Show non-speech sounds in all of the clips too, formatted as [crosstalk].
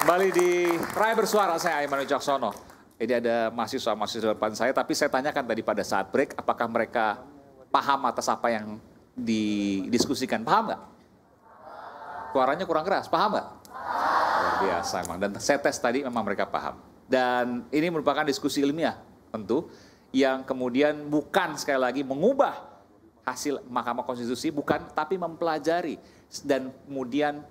Kembali di Raya Bersuara, saya Aiman Ucaksono. Ini ada mahasiswa-mahasiswa depan saya, tapi saya tanyakan tadi pada saat break, apakah mereka paham atas apa yang didiskusikan, paham nggak? Suaranya kurang keras, paham nggak? Luar biasa emang, dan saya tes tadi memang mereka paham. Dan ini merupakan diskusi ilmiah tentu, yang kemudian bukan sekali lagi mengubah hasil Mahkamah Konstitusi bukan tapi mempelajari dan kemudian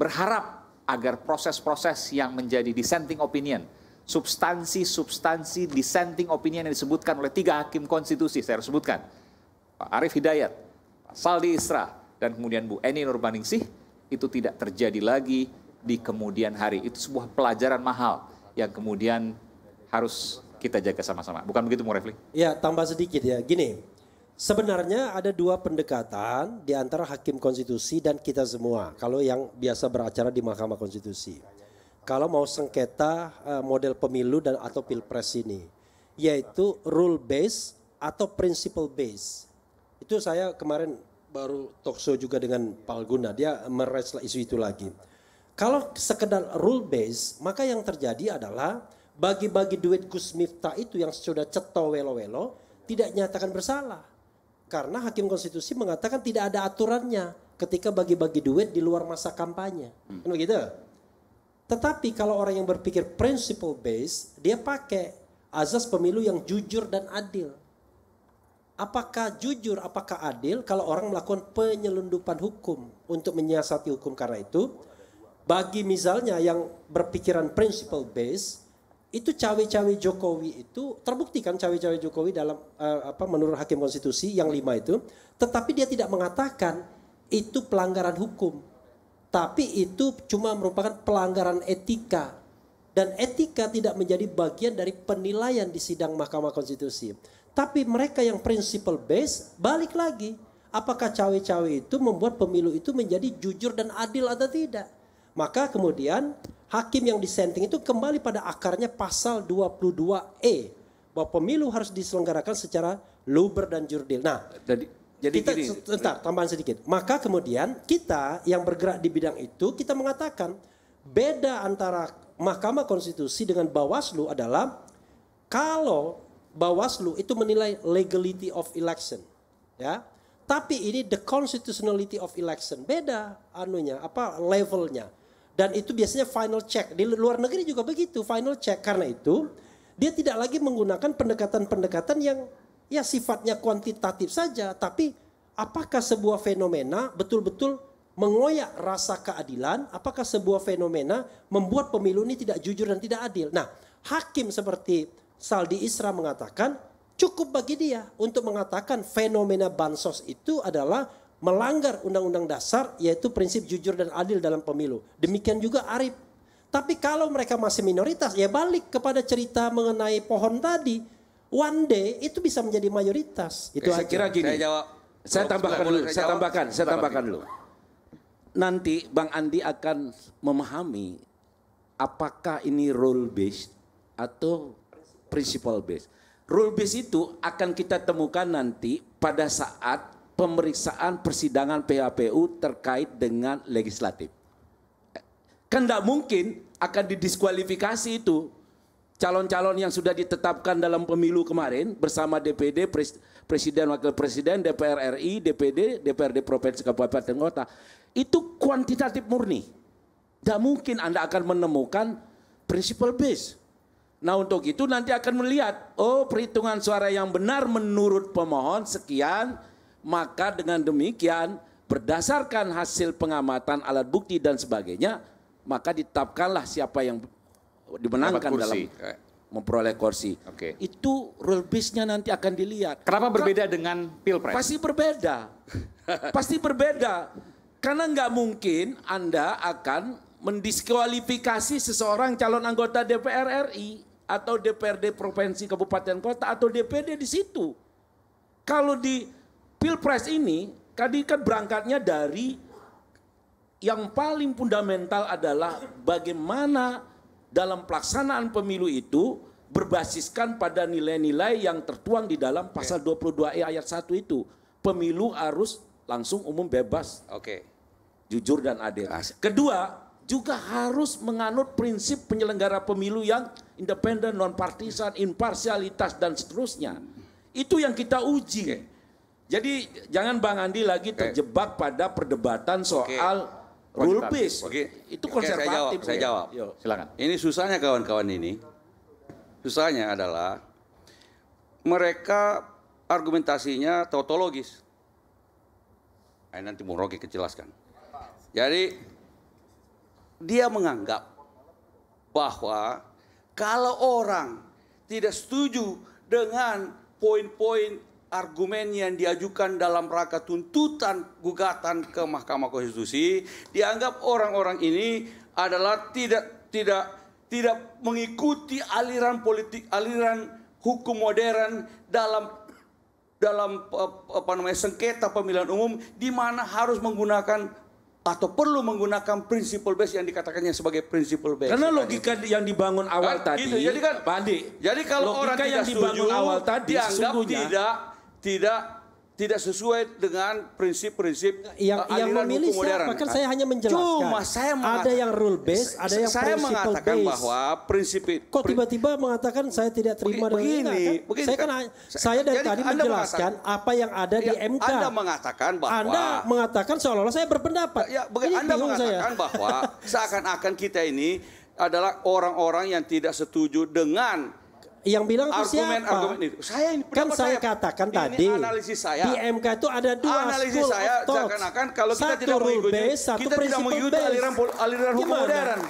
berharap agar proses-proses yang menjadi dissenting opinion, substansi-substansi dissenting opinion yang disebutkan oleh tiga hakim konstitusi, saya harus sebutkan, Pak Arief Hidayat, Pak Saldi Isra, dan kemudian Bu Eni Nurbaningsih, itu tidak terjadi lagi di kemudian hari. Itu sebuah pelajaran mahal yang kemudian harus kita jaga sama-sama. Bukan begitu, Bung Refli? Ya, tambah sedikit ya. Gini, Sebenarnya ada dua pendekatan di antara hakim konstitusi dan kita semua. Kalau yang biasa beracara di Mahkamah Konstitusi, kalau mau sengketa eh, model pemilu dan atau pilpres ini, yaitu rule base atau principle base. Itu saya kemarin baru tokso juga dengan Pak Alguna dia meres isu itu lagi. Kalau sekedar rule base, maka yang terjadi adalah bagi-bagi duit Gus Miftah itu yang sudah ceto welo-welo tidak nyatakan bersalah karena hakim konstitusi mengatakan tidak ada aturannya ketika bagi-bagi duit di luar masa kampanye. Hmm. Kan begitu? Tetapi kalau orang yang berpikir principle based, dia pakai azas pemilu yang jujur dan adil. Apakah jujur, apakah adil kalau orang melakukan penyelundupan hukum untuk menyiasati hukum karena itu? Bagi misalnya yang berpikiran principle based, itu cawe-cawe Jokowi itu terbukti kan cawe-cawe Jokowi dalam uh, apa menurut hakim konstitusi yang lima itu, tetapi dia tidak mengatakan itu pelanggaran hukum, tapi itu cuma merupakan pelanggaran etika dan etika tidak menjadi bagian dari penilaian di sidang Mahkamah Konstitusi. Tapi mereka yang prinsipal base balik lagi, apakah cawe-cawe itu membuat pemilu itu menjadi jujur dan adil atau tidak? Maka kemudian hakim yang disenting itu kembali pada akarnya pasal 22E bahwa pemilu harus diselenggarakan secara luber dan jurdil. Nah, jadi, jadi kita gini, entar tambahan sedikit. Maka kemudian kita yang bergerak di bidang itu kita mengatakan beda antara Mahkamah Konstitusi dengan Bawaslu adalah kalau Bawaslu itu menilai legality of election, ya. Tapi ini the constitutionality of election beda anunya apa levelnya. Dan itu biasanya final check. Di luar negeri juga begitu, final check. Karena itu dia tidak lagi menggunakan pendekatan-pendekatan yang ya sifatnya kuantitatif saja. Tapi apakah sebuah fenomena betul-betul mengoyak rasa keadilan? Apakah sebuah fenomena membuat pemilu ini tidak jujur dan tidak adil? Nah, hakim seperti Saldi Isra mengatakan cukup bagi dia untuk mengatakan fenomena bansos itu adalah melanggar undang-undang dasar yaitu prinsip jujur dan adil dalam pemilu. Demikian juga Arif. Tapi kalau mereka masih minoritas ya balik kepada cerita mengenai pohon tadi. One day itu bisa menjadi mayoritas. Itu saya aja. kira gini. Saya jawab. Saya tambahkan dulu, saya tambahkan, saya tambahkan dulu. Nanti Bang Andi akan memahami apakah ini rule based atau principle based. Rule based itu akan kita temukan nanti pada saat pemeriksaan persidangan PHPU terkait dengan legislatif. Kan tidak mungkin akan didiskualifikasi itu calon-calon yang sudah ditetapkan dalam pemilu kemarin bersama DPD, Presiden, Wakil Presiden, DPR RI, DPD, DPRD Provinsi Kabupaten Kota. Itu kuantitatif murni. Tidak mungkin Anda akan menemukan principle base. Nah untuk itu nanti akan melihat, oh perhitungan suara yang benar menurut pemohon sekian, maka dengan demikian berdasarkan hasil pengamatan alat bukti dan sebagainya maka ditetapkanlah siapa yang dimenangkan dalam eh, memperoleh kursi. Okay. Itu rule base-nya nanti akan dilihat. Kenapa berbeda dengan pilpres? Pasti berbeda. [laughs] pasti berbeda. Karena nggak mungkin Anda akan mendiskualifikasi seseorang calon anggota DPR RI atau DPRD provinsi kabupaten kota atau DPD di situ. Kalau di Pilpres ini tadi kan, kan berangkatnya dari yang paling fundamental adalah bagaimana dalam pelaksanaan pemilu itu berbasiskan pada nilai-nilai yang tertuang di dalam pasal 22E e ayat 1 itu. Pemilu harus langsung umum bebas. Oke. Jujur dan adil. Kedua, juga harus menganut prinsip penyelenggara pemilu yang independen, non partisan, imparsialitas dan seterusnya. Itu yang kita uji. Oke. Jadi jangan Bang Andi lagi terjebak pada perdebatan soal okay. rule base. Okay. Itu konservatif. Okay, saya jawab. Saya jawab. Yo. Silakan. Ini susahnya kawan-kawan ini. Susahnya adalah mereka argumentasinya tautologis. Nah, nanti Bung Rocky kejelaskan. Jadi dia menganggap bahwa kalau orang tidak setuju dengan poin-poin argumen yang diajukan dalam rangka tuntutan gugatan ke Mahkamah Konstitusi dianggap orang-orang ini adalah tidak tidak tidak mengikuti aliran politik aliran hukum modern dalam dalam eh, apa namanya sengketa pemilihan umum di mana harus menggunakan atau perlu menggunakan prinsipal base yang dikatakannya sebagai prinsipal base. Karena logika tadi. yang dibangun kan awal kan, tadi. Gitu, jadi kan Pak Andi, jadi kalau logika orang yang dibangun awal tadi dianggap tidak tidak tidak sesuai dengan prinsip-prinsip yang uh, yang eh, memilih hukum Siapa? Kan saya hanya menjelaskan. Cuma saya ada yang rule based, ada yang saya mengatakan based. bahwa prinsip Kok tiba-tiba mengatakan saya tidak terima begini, dengan ini? kan? begini, saya kan, kan saya dari tadi menjelaskan apa yang ada ya, di iya, MK. Anda mengatakan bahwa Anda mengatakan seolah-olah saya berpendapat. Ya, begini, ini anda mengatakan saya. bahwa [laughs] seakan-akan kita ini adalah orang-orang yang tidak setuju dengan yang bilang argumen, itu siapa? Argumen argumen itu. Saya ini kan saya, saya katakan tadi. analisis saya. Di MK itu ada dua analisis school saya seakan-akan kalau kita satu kita tidak mengikuti satu kita tidak mengikuti aliran aliran hukum Gimana? modern.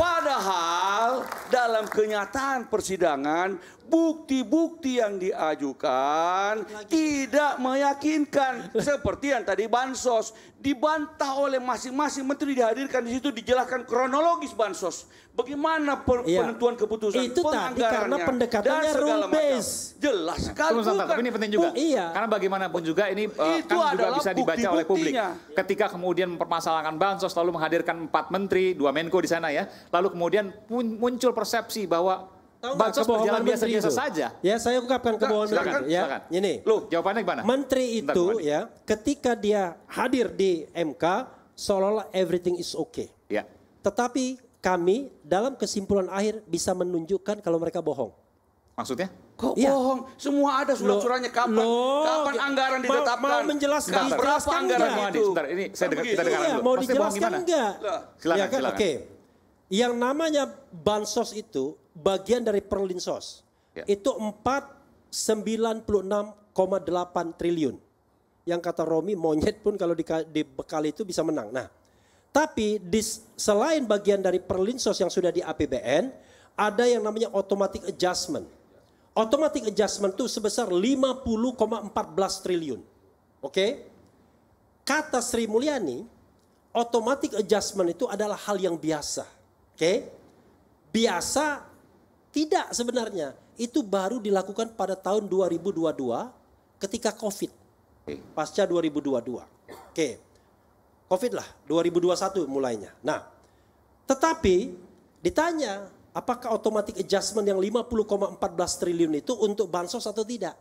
Padahal dalam kenyataan persidangan bukti-bukti yang diajukan tidak meyakinkan seperti yang tadi bansos dibantah oleh masing-masing menteri dihadirkan di situ dijelaskan kronologis bansos bagaimana per ya. penentuan keputusan itu tadi karena pendekatannya rule jelas sekali bukan, tapi ini penting juga iya. karena bagaimanapun juga ini eh, itu kan juga bisa dibaca bukti oleh publik ketika kemudian mempermasalahkan bansos lalu menghadirkan empat menteri dua menko di sana ya lalu kemudian muncul persepsi bahwa Tahu nggak kebohongan biasa-biasa saja. Ya, saya ungkapkan kebohongan nah, silakan, menteri. Ya, silakan. ini. Lu jawabannya gimana? Menteri itu ya, ketika dia hadir di MK seolah-olah everything is okay. Ya. Tetapi kami dalam kesimpulan akhir bisa menunjukkan kalau mereka bohong. Maksudnya? Kok ya. bohong? Semua ada surat-suratnya kapan? Lo, Kapan ya, anggaran ditetapkan? Mau, mau menjelaskan kapan berapa anggaran itu? Sebentar, ini saya kan dengar, kita dengar iya, Mau Maksudnya dijelaskan enggak? Silakan, ya, kan? silakan. Oke. Okay. Yang namanya bansos itu bagian dari perlinsos. Ya. Itu 496,8 triliun. Yang kata Romi monyet pun kalau dibekali itu bisa menang. Nah, tapi di, selain bagian dari perlinsos yang sudah di APBN, ada yang namanya automatic adjustment. Automatic adjustment itu sebesar 50,14 triliun. Oke? Okay? Kata Sri Mulyani, automatic adjustment itu adalah hal yang biasa okay, biasa tidak sebenarnya. Itu baru dilakukan pada tahun 2022 ketika COVID. Pasca 2022. Oke. Okay. COVID lah 2021 mulainya. Nah, tetapi ditanya apakah automatic adjustment yang 50,14 triliun itu untuk bansos atau tidak?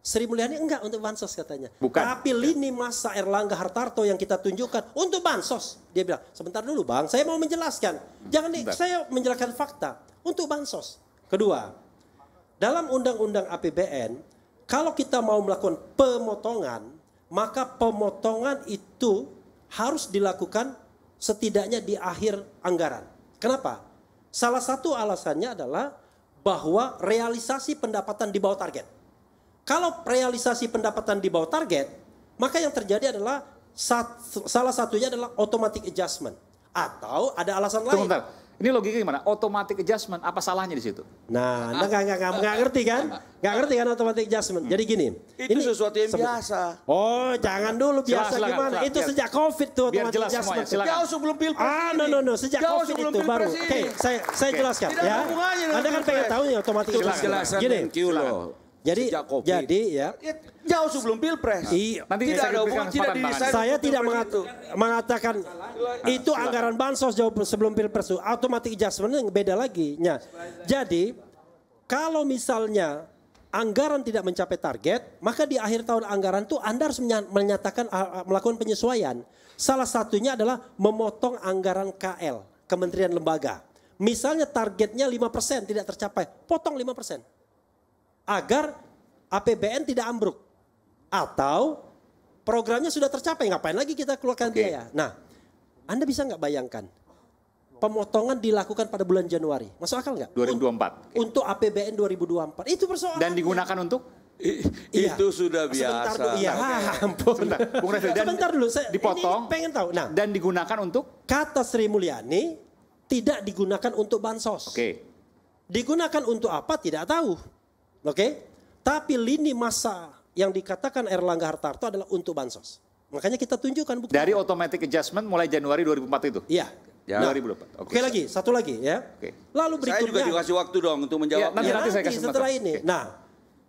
Sri Mulyani enggak untuk bansos katanya. Bukan. Tapi iya. lini masa Erlangga Hartarto yang kita tunjukkan untuk bansos. Dia bilang, sebentar dulu bang, saya mau menjelaskan. Jangan nih, saya menjelaskan fakta. Untuk bansos. Kedua, dalam undang-undang APBN, kalau kita mau melakukan pemotongan, maka pemotongan itu harus dilakukan setidaknya di akhir anggaran. Kenapa? Salah satu alasannya adalah bahwa realisasi pendapatan di bawah target. Kalau realisasi pendapatan di bawah target, maka yang terjadi adalah salah satunya adalah automatic adjustment atau ada alasan Tunggu, lain. Bentar. Ini logika gimana? Automatic adjustment apa salahnya di situ? Nah, Anda nah, nggak nggak nggak ngerti kan? Nggak ngerti kan automatic adjustment. Jadi gini, itu ini sesuatu yang biasa. Oh, jangan dulu biasa gimana? itu biar, sejak COVID tuh biar automatic jelas adjustment. Semuanya, Jauh sebelum pilpres. Ah, no no no, sejak Jauh COVID itu baru. Oke, okay, saya saya okay. jelaskan Tidak ya. Anda kan pengen tahu ya automatic adjustment. gini. Jadi, jadi ya, ya jauh sebelum pilpres. Iya. Nanti tidak ada hubungan tidak di Saya tidak mengatu, mengatakan nah, itu silakan. anggaran bansos jauh sebelum pilpres itu automatic adjustment yang beda lagi. Nya. Jadi kalau misalnya anggaran tidak mencapai target, maka di akhir tahun anggaran itu Anda harus menyatakan melakukan penyesuaian. Salah satunya adalah memotong anggaran KL, Kementerian Lembaga. Misalnya targetnya 5% tidak tercapai, potong 5% agar APBN tidak ambruk atau programnya sudah tercapai ngapain lagi kita keluarkan okay. biaya. Nah, Anda bisa nggak bayangkan pemotongan dilakukan pada bulan Januari. Masuk akal nggak? 2024. Untuk APBN 2024. Itu persoalan. Dan digunakan untuk I, iya. Itu sudah biasa. Sebentar dulu, iya. Ah, ampun. Sebentar, Bung Refli, dan Sebentar dulu, saya dipotong. Ini pengen tahu. Nah, dan digunakan untuk? Kata Sri Mulyani, tidak digunakan untuk bansos. Oke. Okay. Digunakan untuk apa tidak tahu. Oke? Tapi lini masa yang dikatakan Erlangga Hartarto adalah untuk bansos. Makanya kita tunjukkan bukti. Dari automatic adjustment mulai Januari 2004 itu? Iya. Ya. Nah, 2004. Oke lagi, satu lagi ya. Oke. Okay. Lalu berikutnya. Saya juga dikasih waktu dong untuk menjawab. Ya, nanti, nanti, iya, nanti saya kasih setelah ini. Okay. Nah,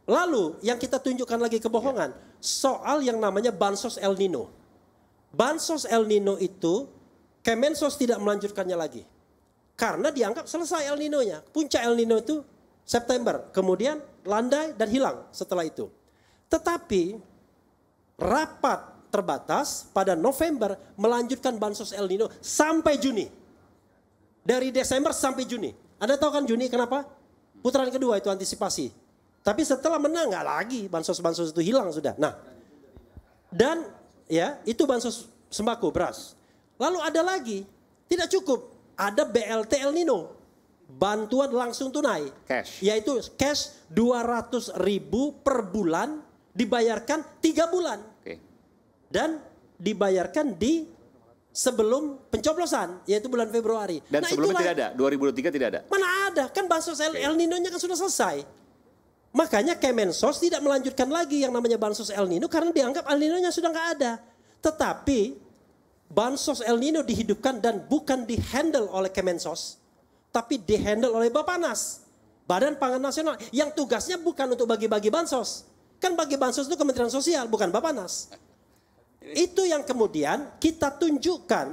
lalu yang kita tunjukkan lagi kebohongan ya. soal yang namanya bansos El Nino. Bansos El Nino itu Kemensos tidak melanjutkannya lagi. Karena dianggap selesai El Nino-nya. Puncak El Nino itu September, kemudian landai dan hilang setelah itu. Tetapi rapat terbatas pada November melanjutkan bansos El Nino sampai Juni. Dari Desember sampai Juni. Anda tahu kan Juni kenapa? Putaran kedua itu antisipasi. Tapi setelah menang nggak lagi bansos-bansos itu hilang sudah. Nah, dan ya itu bansos sembako beras. Lalu ada lagi tidak cukup ada BLT El Nino bantuan langsung tunai. Cash. Yaitu cash 200 ribu per bulan dibayarkan tiga bulan. Okay. Dan dibayarkan di sebelum pencoblosan yaitu bulan Februari. Dan nah, sebelumnya itulah, tidak ada, 2003 tidak ada. Mana ada? Kan bansos El, okay. El Nino-nya kan sudah selesai. Makanya Kemensos tidak melanjutkan lagi yang namanya bansos El Nino karena dianggap El Nino-nya sudah nggak ada. Tetapi bansos El Nino dihidupkan dan bukan dihandle oleh Kemensos tapi dihandle oleh Bapak Nas. Badan Pangan Nasional yang tugasnya bukan untuk bagi-bagi bansos. Kan bagi bansos itu Kementerian Sosial, bukan Bapak Nas. Itu yang kemudian kita tunjukkan.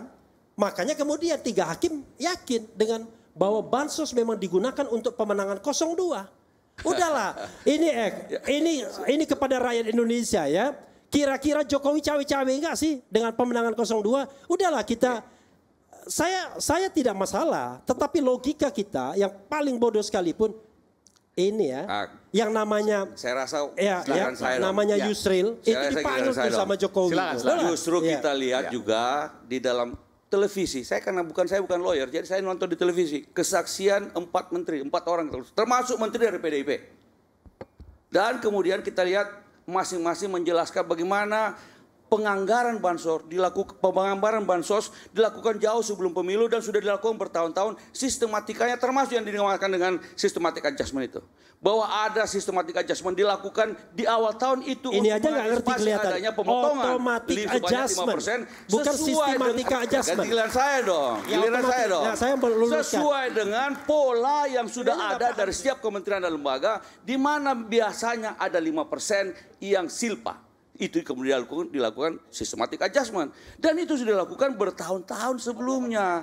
Makanya kemudian tiga hakim yakin dengan bahwa bansos memang digunakan untuk pemenangan 02. [laughs] Udahlah, ini eh, ini ini kepada rakyat Indonesia ya. Kira-kira Jokowi cawe-cawe enggak sih dengan pemenangan 02? Udahlah kita ya saya saya tidak masalah, tetapi logika kita yang paling bodoh sekalipun ini ya, ah, yang namanya saya rasa ya, ya, ya. saya namanya dong. Yusril ya. itu dipanggil saya sama dong. Jokowi. Justru ya. kita lihat ya. juga di dalam televisi. Saya karena bukan saya bukan lawyer, jadi saya nonton di televisi kesaksian empat menteri, empat orang terus termasuk menteri dari PDIP. Dan kemudian kita lihat masing-masing menjelaskan bagaimana penganggaran bansos dilakukan penganggaran bansos dilakukan jauh sebelum pemilu dan sudah dilakukan bertahun-tahun sistematikanya termasuk yang dinamakan dengan sistematik adjustment itu bahwa ada sistematik adjustment dilakukan di awal tahun itu ini aja nggak ngerti kelihatan adanya pemotongan otomatik adjustment bukan sistematika adjustment giliran saya dong ya, giliran saya dong nah, saya sesuai dengan pola yang sudah ini ada dari setiap kementerian dan lembaga di mana biasanya ada lima persen yang silpa itu kemudian dilakukan, dilakukan sistematik adjustment. Dan itu sudah dilakukan bertahun-tahun sebelumnya.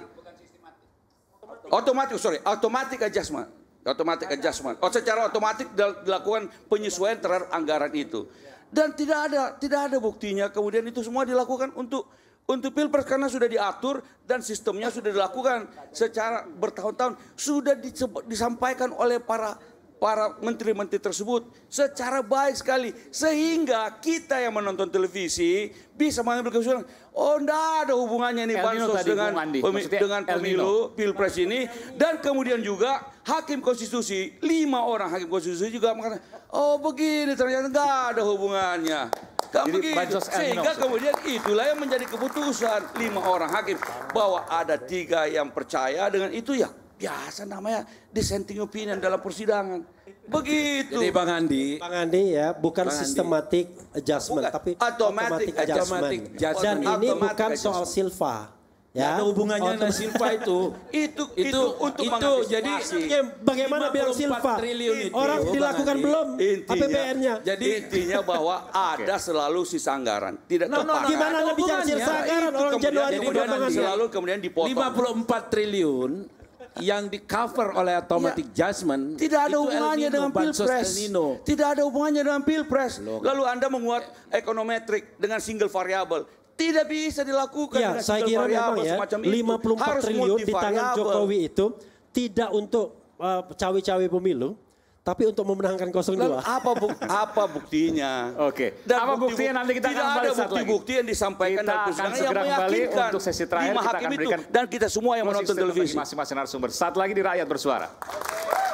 Otomatis, sorry, otomatis adjustment. Otomatik adjustment. Oh, secara otomatis dilakukan penyesuaian terhadap anggaran itu. Dan tidak ada tidak ada buktinya kemudian itu semua dilakukan untuk untuk pilpres karena sudah diatur dan sistemnya sudah dilakukan secara bertahun-tahun sudah disampaikan oleh para para menteri-menteri tersebut secara baik sekali. Sehingga kita yang menonton televisi bisa mengambil kesimpulan, oh tidak ada hubungannya ini bansos dengan, pemi dengan pemilu, pilpres ini. Dan kemudian juga hakim konstitusi, lima orang hakim konstitusi juga mengatakan, oh begini ternyata enggak ada hubungannya. Kan Jadi, begitu. Sehingga kemudian itulah yang menjadi keputusan lima orang hakim bahwa ada tiga yang percaya dengan itu ya biasa namanya dissenting opinion dalam persidangan. Begitu. Jadi Bang Andi. Bang Andi ya, bukan Bang systematic adjustment, bukan. tapi automatic, automatic adjustment. adjustment. Dan automatic ini bukan adjustment. soal silva. Ya, ada hubungannya dengan silva itu. [laughs] itu, itu, itu untuk itu jadi bagaimana biar silva triliun itu, orang dilakukan belum APBN-nya. Jadi intinya bahwa [laughs] ada selalu sisa anggaran, tidak no, no, no, Gimana ada bicara sisa anggaran orang Januari kemudian selalu kemudian dipotong. 54 triliun yang di cover oleh automatic ya, judgment tidak ada hubungannya dengan pilpres tidak ada hubungannya dengan pilpres kan? lalu anda menguat ekonometrik dengan single variable tidak bisa dilakukan ya, dengan saya kira memang ya 54 triliun di tangan Jokowi itu tidak untuk eh, cawe-cawe uh, pemilu tapi untuk memenangkan 02. apa apa buktinya? Oke. Okay. Dan apa buktinya nanti kita tidak ada bukti-bukti yang disampaikan kita akan segera yang kembali untuk sesi terakhir kita akan berikan itu. dan kita semua yang menonton televisi masing-masing narasumber. Saat lagi di rakyat bersuara.